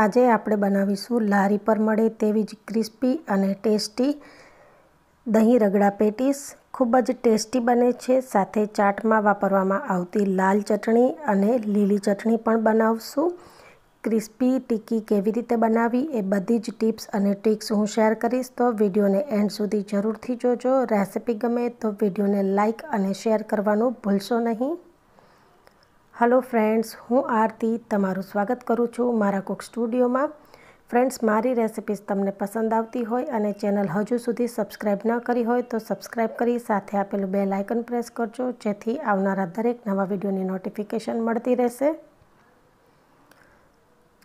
આજે આપણે બનાવીશું લારી પર મળે તેવી જ ક્રિસ્પી અને ટેસ્ટી દહીં રગડા પેટીસ ખૂબ જ ટેસ્ટી બને છે સાથે ચાટમાં વાપરવામાં આવતી લાલ ચટણી અને લીલી ચટણી પણ બનાવશું ક્રિસ્પી ટીકી કેવી રીતે બનાવી એ બધી જ ટિપ્સ અને ટ્રિક્સ હું શેર કરીશ તો વિડીયોને એન્ડ સુધી જરૂરથી જોજો રેસિપી ગમે તો વિડીયોને લાઇક અને શેર કરવાનું ભૂલશો નહીં હલો ફ્રેન્ડ્સ હું આરતી તમારું સ્વાગત કરું છું મારા કુક સ્ટુડિયોમાં ફ્રેન્ડ્સ મારી રેસિપીઝ તમને પસંદ આવતી હોય અને ચેનલ હજુ સુધી સબસ્ક્રાઈબ ન કરી હોય તો સબસ્ક્રાઈબ કરી સાથે આપેલું બે લાઇકન પ્રેસ કરજો જેથી આવનારા દરેક નવા વિડીયોની નોટિફિકેશન મળતી રહેશે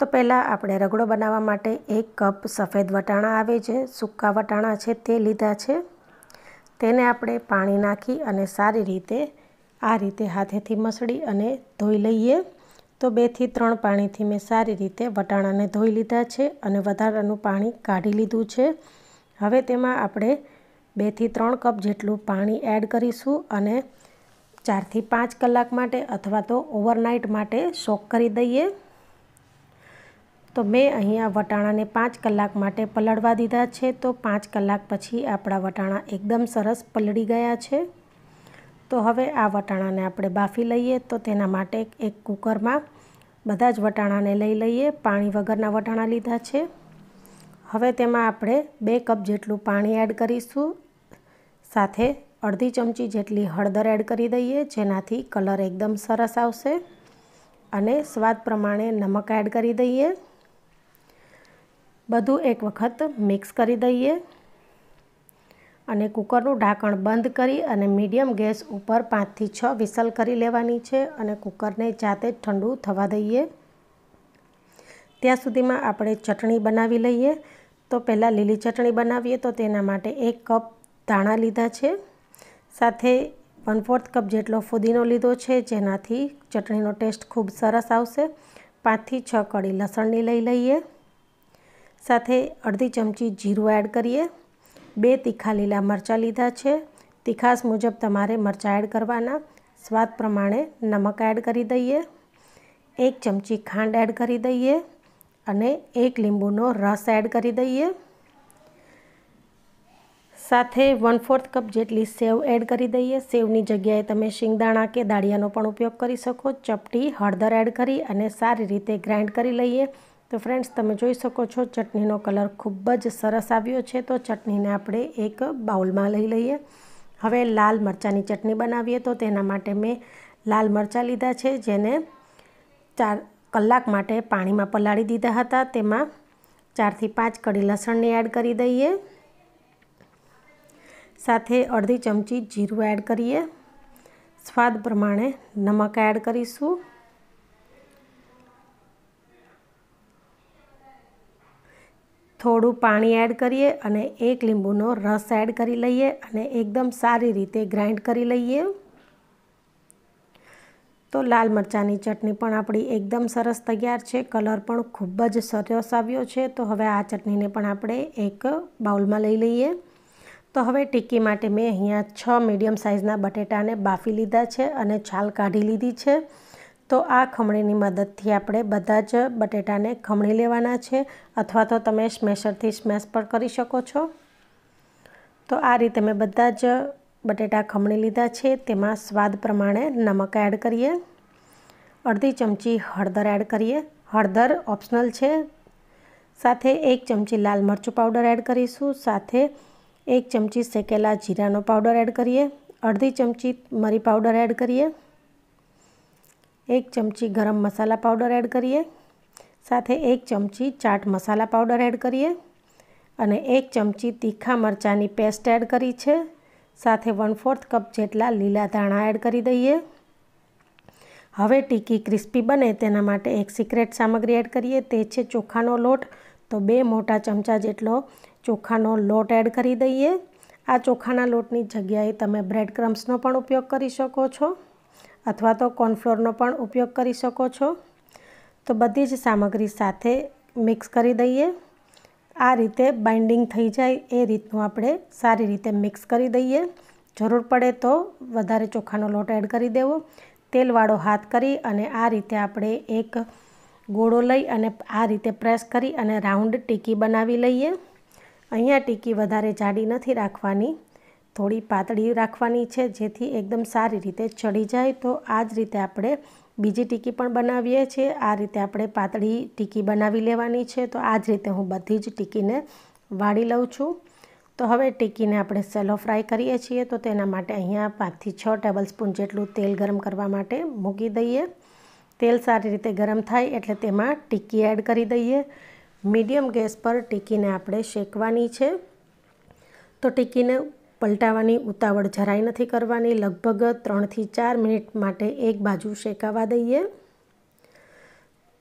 તો પહેલાં આપણે રગડો બનાવવા માટે એક કપ સફેદ વટાણા આવે છે સૂકા વટાણા છે તે લીધા છે તેને આપણે પાણી નાખી અને સારી રીતે આ રીતે હાથેથી મસળી અને ધોઈ લઈએ તો બેથી ત્રણ પાણીથી મેં સારી રીતે વટાણાને ધોઈ લીધા છે અને વધારાનું પાણી કાઢી લીધું છે હવે તેમાં આપણે બેથી ત્રણ કપ જેટલું પાણી એડ કરીશું અને ચારથી પાંચ કલાક માટે અથવા તો ઓવરનાઇટ માટે સોક કરી દઈએ તો મેં અહીંયા વટાણાને પાંચ કલાક માટે પલળવા દીધા છે તો પાંચ કલાક પછી આપણા વટાણા એકદમ સરસ પલળી ગયા છે તો હવે આ વટાણાને આપણે બાફી લઈએ તો તેના માટે એક કુકરમાં બધા જ વટાણાને લઈ લઈએ પાણી વગરના વટાણા લીધા છે હવે તેમાં આપણે બે કપ જેટલું પાણી એડ કરીશું સાથે અડધી ચમચી જેટલી હળદર એડ કરી દઈએ જેનાથી કલર એકદમ સરસ આવશે અને સ્વાદ પ્રમાણે નમક એડ કરી દઈએ બધું એક વખત મિક્સ કરી દઈએ અને કુકરનું ઢાંકણ બંધ કરી અને મીડિયમ ગેસ ઉપર પાંચથી છ વિસલ કરી લેવાની છે અને કુકરને જાતે જ ઠંડુ થવા દઈએ ત્યાં સુધીમાં આપણે ચટણી બનાવી લઈએ તો પહેલાં લીલી ચટણી બનાવીએ તો તેના માટે એક કપ ધાણા લીધા છે સાથે વન ફોર્થ કપ જેટલો ફુદીનો લીધો છે જેનાથી ચટણીનો ટેસ્ટ ખૂબ સરસ આવશે પાંચથી છ કળી લસણની લઈ લઈએ સાથે અડધી ચમચી જીરું એડ કરીએ બે તીખા લીલા મરચાં લીધા છે તીખાસ મુજબ તમારે મરચાં એડ કરવાના સ્વાદ પ્રમાણે નમક એડ કરી દઈએ એક ચમચી ખાંડ એડ કરી દઈએ અને એક લીંબુનો રસ એડ કરી દઈએ સાથે વન ફોર્થ કપ જેટલી સેવ એડ કરી દઈએ સેવની જગ્યાએ તમે શિંગદાણા કે દાળિયાનો પણ ઉપયોગ કરી શકો ચપટી હળદર એડ કરી અને સારી રીતે ગ્રાઇન્ડ કરી લઈએ તો ફ્રેન્ડ્સ તમે જોઈ શકો છો ચટણીનો કલર ખૂબ જ સરસ આવ્યો છે તો ચટણીને આપણે એક બાઉલમાં લઈ લઈએ હવે લાલ મરચાંની ચટણી બનાવીએ તો તેના માટે મેં લાલ મરચાં લીધા છે જેને ચાર કલાક માટે પાણીમાં પલાળી દીધા હતા તેમાં ચારથી પાંચ કડી લસણને એડ કરી દઈએ સાથે અડધી ચમચી જીરું એડ કરીએ સ્વાદ પ્રમાણે નમક એડ કરીશું થોડું પાણી એડ કરીએ અને એક લીંબુનો રસ એડ કરી લઈએ અને એકદમ સારી રીતે ગ્રાઇન્ડ કરી લઈએ તો લાલ મરચાંની ચટણી પણ આપણી એકદમ સરસ તૈયાર છે કલર પણ ખૂબ જ સરસ આવ્યો છે તો હવે આ ચટણીને પણ આપણે એક બાઉલમાં લઈ લઈએ તો હવે ટિક્કી માટે મેં અહીંયા છ મીડિયમ સાઇઝના બટેટાને બાફી લીધા છે અને છાલ કાઢી લીધી છે તો આ ખમણીની મદદથી આપણે બધા જ બટેટાને ખમણી લેવાના છે અથવા તો તમે સ્મેશરથી સ્મેશ પણ કરી શકો છો તો આ રીતે મેં બધા જ બટેટા ખમણી લીધા છે તેમાં સ્વાદ પ્રમાણે નમક એડ કરીએ અડધી ચમચી હળદર એડ કરીએ હળદર ઓપ્શનલ છે સાથે એક ચમચી લાલ મરચું પાવડર એડ કરીશું સાથે એક ચમચી શેકેલા જીરાનો પાવડર એડ કરીએ અડધી ચમચી મરી પાવડર એડ કરીએ એક ચમચી ગરમ મસાલા પાવડર એડ કરીએ સાથે એક ચમચી ચાટ મસાલા પાવડર એડ કરીએ અને એક ચમચી તીખા મરચાંની પેસ્ટ એડ કરી છે સાથે વન ફોર્થ કપ જેટલા લીલા ધાણા એડ કરી દઈએ હવે ટીકી ક્રિસ્પી બને તેના માટે એક સિક્રેટ સામગ્રી એડ કરીએ તે છે ચોખાનો લોટ તો બે મોટા ચમચા જેટલો ચોખાનો લોટ એડ કરી દઈએ આ ચોખાના લોટની જગ્યાએ તમે બ્રેડ ક્રમ્સનો પણ ઉપયોગ કરી શકો છો અથવા તો કોર્નફ્લોરનો પણ ઉપયોગ કરી શકો છો તો બધી જ સામગ્રી સાથે મિક્સ કરી દઈએ આ રીતે બાઇન્ડિંગ થઈ જાય એ રીતનું આપણે સારી રીતે મિક્સ કરી દઈએ જરૂર પડે તો વધારે ચોખાનો લોટ એડ કરી દેવો તેલવાળો હાથ કરી અને આ રીતે આપણે એક ગોળો લઈ અને આ રીતે પ્રેસ કરી અને રાઉન્ડ ટીકી બનાવી લઈએ અહીંયા ટીકી વધારે જાડી નથી રાખવાની થોડી પાતળી રાખવાની છે જેથી એકદમ સારી રીતે ચડી જાય તો આ જ રીતે આપણે બીજી ટીકી પણ બનાવીએ છીએ આ રીતે આપણે પાતળી ટીકી બનાવી લેવાની છે તો આ જ રીતે હું બધી જ ટીકીને વાળી લઉં છું તો હવે ટીકીને આપણે સેલો ફ્રાય કરીએ છીએ તો તેના માટે અહીંયા પાંચથી છ ટેબલ સ્પૂન જેટલું તેલ ગરમ કરવા માટે મૂકી દઈએ તેલ સારી રીતે ગરમ થાય એટલે તેમાં ટીકી એડ કરી દઈએ મીડિયમ ગેસ પર ટીકીને આપણે શેકવાની છે તો ટીકીને પલટાવાની ઉતાવળ જરાય નથી કરવાની લગભગ ત્રણથી ચાર મિનિટ માટે એક બાજુ શેકાવા દઈએ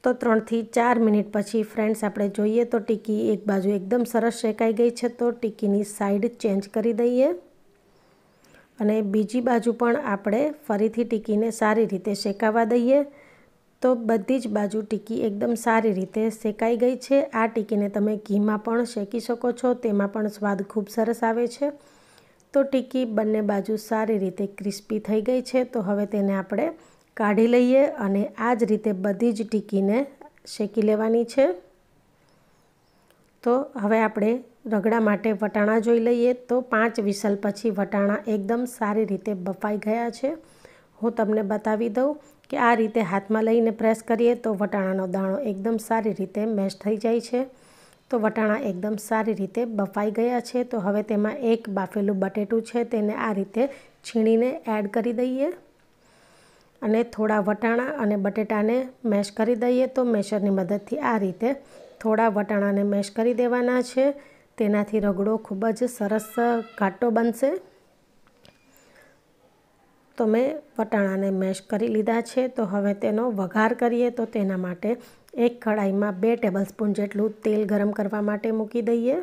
તો ત્રણથી ચાર મિનિટ પછી ફ્રેન્ડ્સ આપણે જોઈએ તો ટીકી એક બાજુ એકદમ સરસ શેકાઈ ગઈ છે તો ટીકીની સાઈડ ચેન્જ કરી દઈએ અને બીજી બાજુ પણ આપણે ફરીથી ટીકીને સારી રીતે શેકાવા દઈએ તો બધી જ બાજુ ટીકી એકદમ સારી રીતે શેકાઈ ગઈ છે આ ટીકીને તમે ઘીમાં પણ શેકી શકો છો તેમાં પણ સ્વાદ ખૂબ સરસ આવે છે તો ટીકી બંને બાજુ સારી રીતે ક્રિસ્પી થઈ ગઈ છે તો હવે તેને આપણે કાઢી લઈએ અને આ જ રીતે બધી જ ટીકીને શેકી લેવાની છે તો હવે આપણે રગડા માટે વટાણા જોઈ લઈએ તો પાંચ વિસલ પછી વટાણા એકદમ સારી રીતે બફાઈ ગયા છે હું તમને બતાવી દઉં કે આ રીતે હાથમાં લઈને પ્રેસ કરીએ તો વટાણાનો દાણો એકદમ સારી રીતે મેશ થઈ જાય છે તો વટાણા એકદમ સારી રીતે બફાઈ ગયા છે તો હવે તેમાં એક બાફેલું બટેટું છે તેને આ રીતે છીણીને એડ કરી દઈએ અને થોડા વટાણા અને બટેટાને મેશ કરી દઈએ તો મેશરની મદદથી આ રીતે થોડા વટાણાને મેશ કરી દેવાના છે તેનાથી રગડો ખૂબ જ સરસ ઘાટો બનશે તો મેં વટાણાને મેશ કરી લીધા છે તો હવે તેનો વઘાર કરીએ તો તેના માટે એક કઢાઈમાં બે ટેબલસ્પૂન જેટલું તેલ ગરમ કરવા માટે મૂકી દઈએ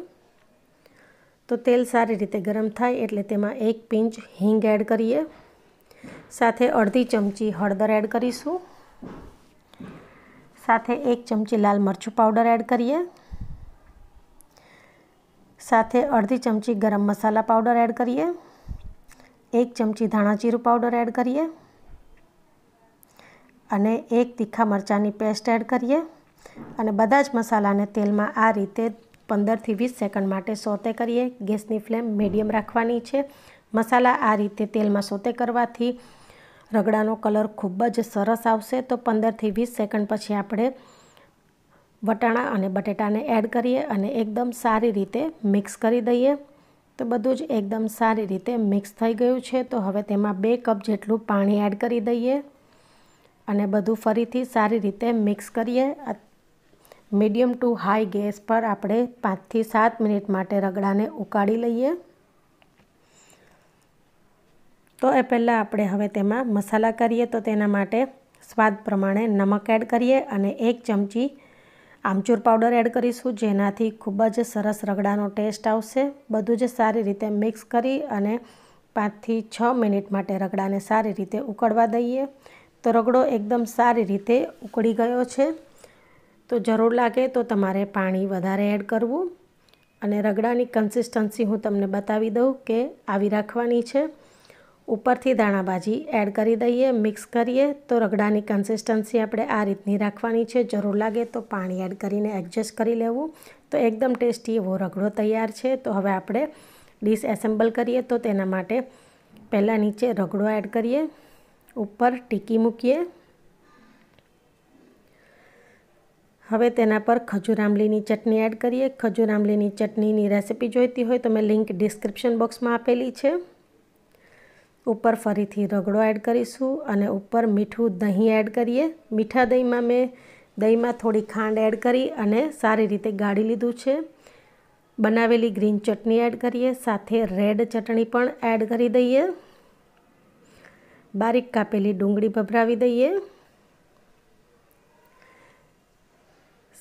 તો તેલ સારી રીતે ગરમ થાય એટલે તેમાં એક પિંચ હિંગ એડ કરીએ સાથે અડધી ચમચી હળદર એડ કરીશું સાથે એક ચમચી લાલ મરચું પાવડર એડ કરીએ સાથે અડધી ચમચી ગરમ મસાલા પાવડર એડ કરીએ એક ચમચી ધાણા જીરું પાવડર એડ કરીએ અને એક તીખા મરચાંની પેસ્ટ એડ કરીએ અને બધા જ મસાલાને તેલમાં આ રીતે પંદરથી વીસ સેકન્ડ માટે સોતે કરીએ ગેસની ફ્લેમ મીડિયમ રાખવાની છે મસાલા આ રીતે તેલમાં સોતે કરવાથી રગડાનો કલર ખૂબ જ સરસ આવશે તો પંદરથી વીસ સેકન્ડ પછી આપણે વટાણા અને બટેટાને એડ કરીએ અને એકદમ સારી રીતે મિક્સ કરી દઈએ તો બધું જ એકદમ સારી રીતે મિક્સ થઈ ગયું છે તો હવે તેમાં બે કપ જેટલું પાણી એડ કરી દઈએ અને બધું ફરીથી સારી રીતે મિક્સ કરીએ મીડિયમ ટુ હાઈ ગેસ પર આપણે પાંચથી સાત મિનિટ માટે રગડાને ઉકાળી લઈએ તો એ પહેલાં આપણે હવે તેમાં મસાલા કરીએ તો તેના માટે સ્વાદ પ્રમાણે નમક એડ કરીએ અને એક ચમચી આમચૂર પાવડર એડ કરીશું જેનાથી ખૂબ જ સરસ રગડાનો ટેસ્ટ આવશે બધું જ સારી રીતે મિક્સ કરી અને પાંચથી છ મિનિટ માટે રગડાને સારી રીતે ઉકળવા દઈએ તો રગડો એકદમ સારી રીતે ઉકળી ગયો છે તો જરૂર લાગે તો તમારે પાણી વધારે એડ કરવું અને રગડાની કન્સિસ્ટન્સી હું તમને બતાવી દઉં કે આવી રાખવાની છે ઉપરથી દાણાભાજી એડ કરી દઈએ મિક્સ કરીએ તો રગડાની કન્સિસ્ટન્સી આપણે આ રીતની રાખવાની છે જરૂર લાગે તો પાણી એડ કરીને એડજસ્ટ કરી લેવું તો એકદમ ટેસ્ટી એવો રગડો તૈયાર છે તો હવે આપણે ડિસએસેમ્બલ કરીએ તો તેના માટે પહેલાં નીચે રગડો એડ કરીએ ઉપર ટીકી મૂકીએ હવે તેના પર ખજૂર આંબલીની ચટણી એડ કરીએ ખજૂર આંબલીની ચટણીની રેસિપી જોઈતી હોય તો મેં લિંક ડિસ્ક્રિપ્શન બોક્સમાં આપેલી છે ઉપર ફરીથી રગડો એડ કરીશું અને ઉપર મીઠું દહીં એડ કરીએ મીઠા દહીંમાં મેં દહીંમાં થોડી ખાંડ એડ કરી અને સારી રીતે ગાળી લીધું છે બનાવેલી ગ્રીન ચટણી એડ કરીએ સાથે રેડ ચટણી પણ એડ કરી દઈએ બારીક કાપેલી ડુંગળી ભભરાવી દઈએ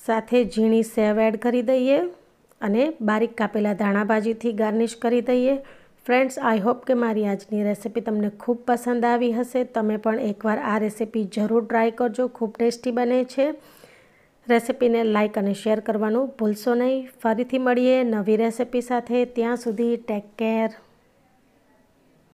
સાથે ઝીણી સેવ એડ કરી દઈએ અને બારીક કાપેલા ધાણા ભાજીથી ગાર્નિશ કરી દઈએ ફ્રેન્ડ્સ આઈ હોપ કે મારી આજની રેસિપી તમને ખૂબ પસંદ આવી હશે તમે પણ એકવાર આ રેસીપી જરૂર ટ્રાય કરજો ખૂબ ટેસ્ટી બને છે રેસિપીને લાઇક અને શેર કરવાનું ભૂલશો નહીં ફરીથી મળીએ નવી રેસિપી સાથે ત્યાં સુધી ટેક કેર